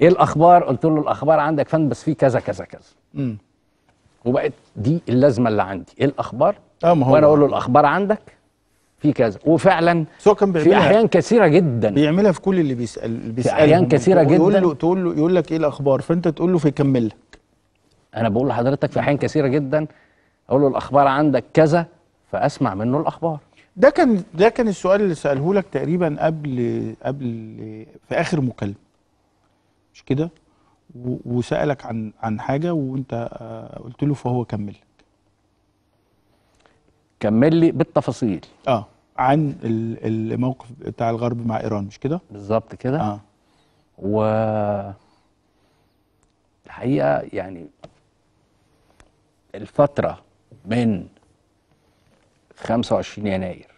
ايه الاخبار قلت له الاخبار عندك فن بس في كذا كذا كذا امم وبقت دي اللازمه اللي عندي ايه الاخبار اه ما هو وانا اقول له الاخبار عندك في كذا وفعلا سو كان في احيان كثيره جدا بيعملها في كل اللي بيسال بيسال في احيان كثيره جدا يقول له تقول له يقول لك ايه الاخبار فانت تقول له فيكمل لك انا بقول لحضرتك في احيان كثيره جدا اقول له الاخبار عندك كذا فاسمع منه الاخبار ده كان ده كان السؤال اللي ساله لك تقريبا قبل قبل في اخر مكالمه مش كده وسالك عن عن حاجه وانت آه، قلت له فهو كمل لك كمل لي بالتفاصيل اه عن الموقف بتاع الغرب مع ايران مش كده بالظبط كده اه و الحقيقه يعني الفتره من 25 يناير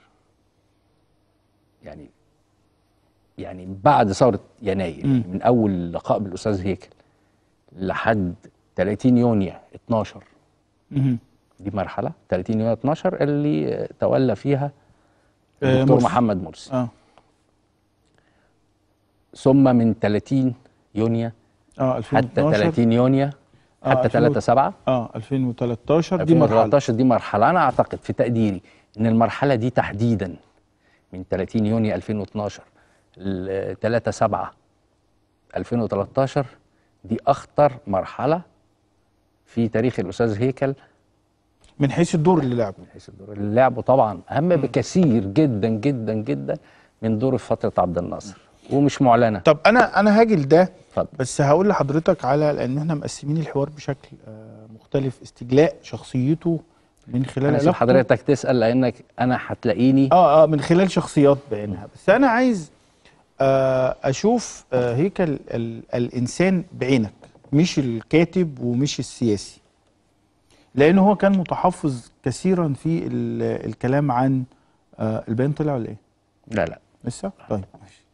يعني يعني بعد ثوره يناير يعني م. من اول لقاء بالاستاذ هيكل لحد 30 يونيو 12 م. دي مرحله 30 يونيو 12 اللي تولى فيها آه، الدكتور محمد مرسي آه. ثم من 30 آه، يونيو آه حتى 30 يونيو آه حتى 3 7 اه 2013 دي مرحله 2013 دي مرحله انا اعتقد في تقديري ان المرحله دي تحديدا من 30 يونيو 2012 3 7 2013 دي اخطر مرحله في تاريخ الاستاذ هيكل من حيث الدور اللي لعبه من حيث الدور اللي لعبه طبعا اهم بكثير جدا جدا جدا من دور في فتره عبد الناصر ومش معلنه طب انا انا هاجي لده بس هقول لحضرتك على لان احنا مقسمين الحوار بشكل آه، مختلف استجلاء شخصيته من خلال انا حضرتك تسال لانك انا هتلاقيني اه اه من خلال شخصيات بعينها بس انا عايز آه، اشوف آه، هيك ال الانسان بعينك مش الكاتب ومش السياسي لان هو كان متحفظ كثيرا في الكلام عن آه، البيان طلع ولا ايه لا لا لسه طيب ماشي